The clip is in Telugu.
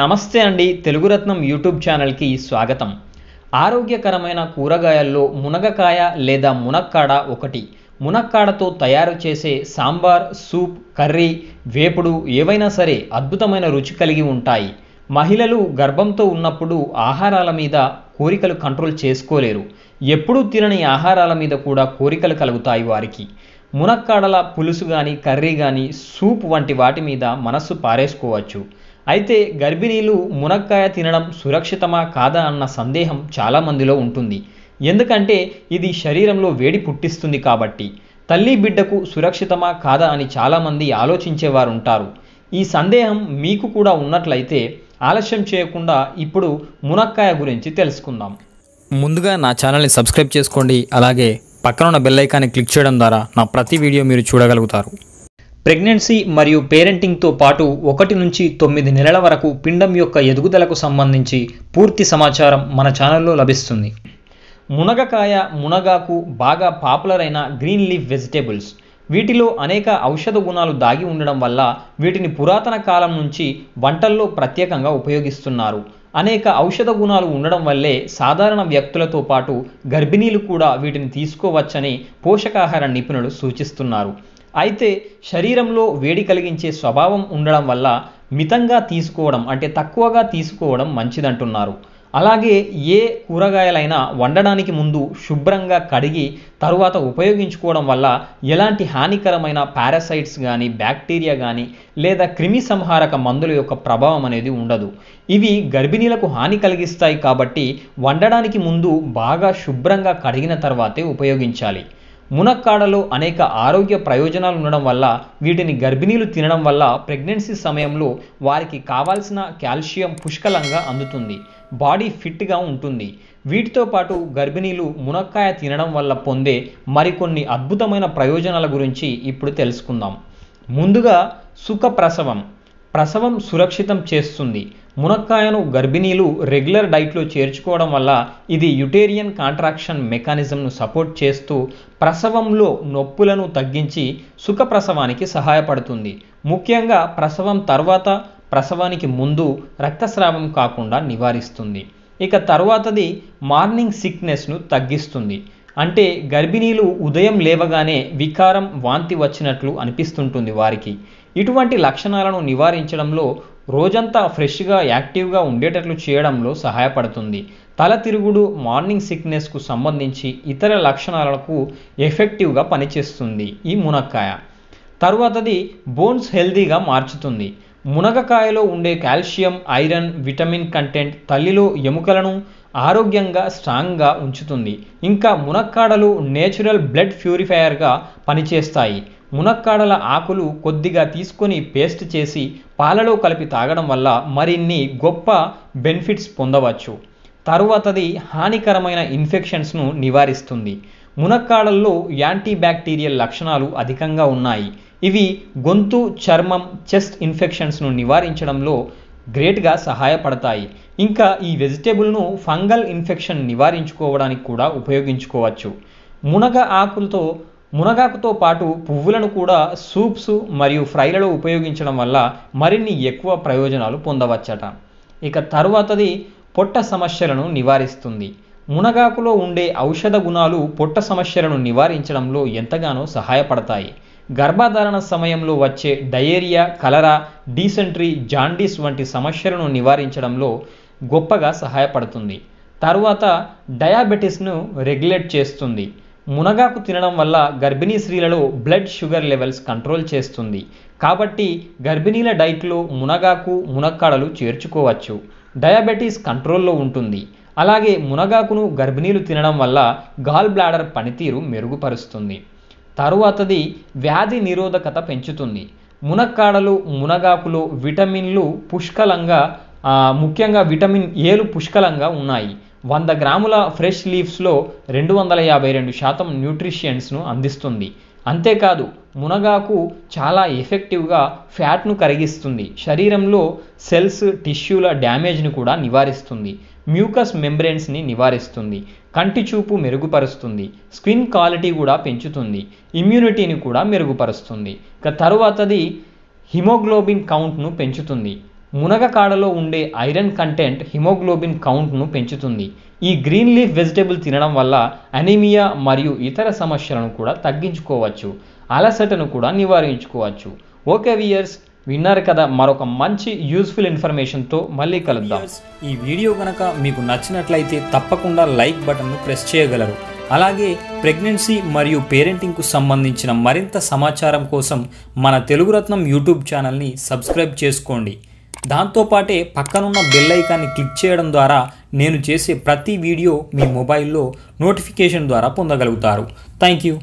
నమస్తే అండి తెలుగురత్నం యూట్యూబ్ ఛానల్కి స్వాగతం ఆరోగ్యకరమైన కూరగాయల్లో మునగకాయ లేదా మునక్కాడ ఒకటి మునక్కాడతో తయారు చేసే సాంబార్ సూప్ కర్రీ వేపుడు ఏవైనా సరే అద్భుతమైన రుచి కలిగి ఉంటాయి మహిళలు గర్భంతో ఉన్నప్పుడు ఆహారాల మీద కోరికలు కంట్రోల్ చేసుకోలేరు ఎప్పుడూ తినని ఆహారాల మీద కూడా కోరికలు కలుగుతాయి వారికి మునక్కాడల పులుసు కానీ కర్రీ కానీ సూప్ వంటి వాటి మీద మనస్సు పారేసుకోవచ్చు అయితే గర్భిణీలు మునక్కాయ తినడం సురక్షితమా కాదా అన్న సందేహం చాలామందిలో ఉంటుంది ఎందుకంటే ఇది శరీరంలో వేడి పుట్టిస్తుంది కాబట్టి తల్లి బిడ్డకు సురక్షితమా కాదా అని చాలామంది ఆలోచించేవారు ఉంటారు ఈ సందేహం మీకు కూడా ఉన్నట్లయితే ఆలస్యం చేయకుండా ఇప్పుడు మునక్కాయ గురించి తెలుసుకుందాం ముందుగా నా ఛానల్ని సబ్స్క్రైబ్ చేసుకోండి అలాగే పక్కన ఉన్న బెల్ ఐకాన్ని క్లిక్ చేయడం ద్వారా నా ప్రతి వీడియో మీరు చూడగలుగుతారు ప్రెగ్నెన్సీ మరియు పేరెంటింగ్తో పాటు ఒకటి నుంచి తొమ్మిది నెలల వరకు పిండం యొక్క ఎదుగుదలకు సంబంధించి పూర్తి సమాచారం మన ఛానల్లో లభిస్తుంది మునగకాయ మునగాకు బాగా పాపులర్ అయిన గ్రీన్ లీఫ్ వెజిటేబుల్స్ వీటిలో అనేక ఔషధ గుణాలు దాగి ఉండడం వల్ల వీటిని పురాతన కాలం నుంచి వంటల్లో ప్రత్యేకంగా ఉపయోగిస్తున్నారు అనేక ఔషధ గుణాలు ఉండడం వల్లే సాధారణ వ్యక్తులతో పాటు గర్భిణీలు కూడా వీటిని తీసుకోవచ్చని పోషకాహార నిపుణులు సూచిస్తున్నారు అయితే శరీరంలో వేడి కలిగించే స్వభావం ఉండడం వల్ల మితంగా తీసుకోవడం అంటే తక్కువగా తీసుకోవడం మంచిదంటున్నారు అలాగే ఏ కూరగాయలైనా వండడానికి ముందు శుభ్రంగా కడిగి తరువాత ఉపయోగించుకోవడం వల్ల ఎలాంటి హానికరమైన పారాసైట్స్ కానీ బ్యాక్టీరియా కానీ లేదా క్రిమి సంహారక మందుల యొక్క ప్రభావం అనేది ఉండదు ఇవి గర్భిణీలకు హాని కలిగిస్తాయి కాబట్టి వండడానికి ముందు బాగా శుభ్రంగా కడిగిన తర్వాతే ఉపయోగించాలి మునక్కాడలో అనేక ఆరోగ్య ప్రయోజనాలు ఉండడం వల్ల వీటిని గర్భిణీలు తినడం వల్ల ప్రెగ్నెన్సీ సమయంలో వారికి కావాల్సిన కాల్షియం పుష్కలంగా అందుతుంది బాడీ ఫిట్గా ఉంటుంది వీటితో పాటు గర్భిణీలు మునక్కాయ తినడం వల్ల పొందే మరికొన్ని అద్భుతమైన ప్రయోజనాల గురించి ఇప్పుడు తెలుసుకుందాం ముందుగా సుఖ ప్రసవం ప్రసవం సురక్షితం చేస్తుంది మునక్కాయను గర్భిణీలు రెగ్యులర్ డైట్లో చేర్చుకోవడం వల్ల ఇది యుటేరియన్ కాంట్రాక్షన్ మెకానిజంను సపోర్ట్ చేస్తూ ప్రసవంలో నొప్పులను తగ్గించి సుఖ ప్రసవానికి సహాయపడుతుంది ముఖ్యంగా ప్రసవం తర్వాత ప్రసవానికి ముందు రక్తస్రావం కాకుండా నివారిస్తుంది ఇక తర్వాతది మార్నింగ్ సిక్నెస్ను తగ్గిస్తుంది అంటే గర్భిణీలు ఉదయం లేవగానే వికారం వాంతి వచ్చినట్లు అనిపిస్తుంటుంది వారికి ఇటువంటి లక్షణాలను నివారించడంలో రోజంతా ఫ్రెష్గా యాక్టివ్గా ఉండేటట్లు చేయడంలో సహాయపడుతుంది తల తిరుగుడు మార్నింగ్ సిక్నెస్కు సంబంధించి ఇతర లక్షణాలకు ఎఫెక్టివ్గా పనిచేస్తుంది ఈ మునక్కాయ తరువాతది బోన్స్ హెల్దీగా మార్చుతుంది మునగకాయలో ఉండే కాల్షియం ఐరన్ విటమిన్ కంటెంట్ తల్లిలో ఎముకలను ఆరోగ్యంగా స్ట్రాంగ్గా ఉంచుతుంది ఇంకా మునక్కాడలు నేచురల్ బ్లడ్ ప్యూరిఫైయర్గా పనిచేస్తాయి మునక్కాడల ఆకులు కొద్దిగా తీసుకొని పేస్ట్ చేసి పాలలో కలిపి తాగడం వల్ల మరిన్ని గొప్ప బెనిఫిట్స్ పొందవచ్చు తరువాతది హానికరమైన ఇన్ఫెక్షన్స్ను నివారిస్తుంది మునక్కాడల్లో యాంటీ బ్యాక్టీరియల్ లక్షణాలు అధికంగా ఉన్నాయి ఇవి గొంతు చర్మం చెస్ట్ ఇన్ఫెక్షన్స్ను నివారించడంలో గ్రేట్గా సహాయపడతాయి ఇంకా ఈ వెజిటేబుల్ను ఫంగల్ ఇన్ఫెక్షన్ నివారించుకోవడానికి కూడా ఉపయోగించుకోవచ్చు మునగ ఆకులతో మునగాకుతో పాటు పువ్వులను కూడా సూప్స్ మరియు ఫ్రైలలో ఉపయోగించడం వల్ల మరిన్ని ఎక్కువ ప్రయోజనాలు పొందవచ్చట ఇక తరువాతది పొట్ట సమస్యలను నివారిస్తుంది మునగాకులో ఉండే ఔషధ గుణాలు పొట్ట సమస్యలను నివారించడంలో ఎంతగానో సహాయపడతాయి గర్భధారణ సమయంలో వచ్చే డయేరియా కలరా డీసెంట్రీ జాండీస్ వంటి సమస్యలను నివారించడంలో గొప్పగా సహాయపడుతుంది తరువాత డయాబెటీస్ను రెగ్యులేట్ చేస్తుంది మునగాకు తినడం వల్ల గర్భిణీ స్త్రీలలో బ్లడ్ షుగర్ లెవెల్స్ కంట్రోల్ చేస్తుంది కాబట్టి గర్భిణీల డైట్లో మునగాకు మునక్కాడలు చేర్చుకోవచ్చు డయాబెటీస్ కంట్రోల్లో ఉంటుంది అలాగే మునగాకును గర్భిణీలు తినడం వల్ల గాల్ బ్లాడర్ పనితీరు మెరుగుపరుస్తుంది తరువాతది వ్యాధి నిరోధకత పెంచుతుంది మునక్కాడలు మునగాకులు విటమిన్లు పుష్కలంగా ముఖ్యంగా విటమిన్ ఏలు పుష్కలంగా ఉన్నాయి వంద గ్రాముల ఫ్రెష్ లీవ్స్లో రెండు వందల యాభై రెండు శాతం న్యూట్రిషియన్స్ను అందిస్తుంది అంతేకాదు మునగాకు చాలా ఎఫెక్టివ్గా ఫ్యాట్ను కరిగిస్తుంది శరీరంలో సెల్స్ టిష్యూల డ్యామేజ్ని కూడా నివారిస్తుంది మ్యూకస్ మెంబ్రెన్స్ని నివారిస్తుంది కంటి చూపు మెరుగుపరుస్తుంది స్కిన్ క్వాలిటీ కూడా పెంచుతుంది ఇమ్యూనిటీని కూడా మెరుగుపరుస్తుంది ఇక తరువాతది హిమోగ్లోబిన్ కౌంట్ను పెంచుతుంది మునగకాడలో ఉండే ఐరన్ కంటెంట్ హిమోగ్లోబిన్ కౌంట్ను పెంచుతుంది ఈ గ్రీన్ లీఫ్ వెజిటేబుల్ తినడం వల్ల అనీమియా మరియు ఇతర సమస్యలను కూడా తగ్గించుకోవచ్చు అలసటను కూడా నివారించుకోవచ్చు ఓకే వియర్స్ విన్నారు కదా మరొక మంచి యూస్ఫుల్ ఇన్ఫర్మేషన్తో మళ్ళీ కలుద్దాం ఈ వీడియో కనుక మీకు నచ్చినట్లయితే తప్పకుండా లైక్ బటన్ను ప్రెస్ చేయగలరు అలాగే ప్రెగ్నెన్సీ మరియు పేరెంటింగ్కు సంబంధించిన మరింత సమాచారం కోసం మన తెలుగు రత్నం యూట్యూబ్ ఛానల్ని సబ్స్క్రైబ్ చేసుకోండి దాంతోపాటే పక్కనున్న బెల్ ఐకాన్ని క్లిక్ చేయడం ద్వారా నేను చేసే ప్రతి వీడియో మీ మొబైల్లో నోటిఫికేషన్ ద్వారా పొందగలుగుతారు థ్యాంక్ యూ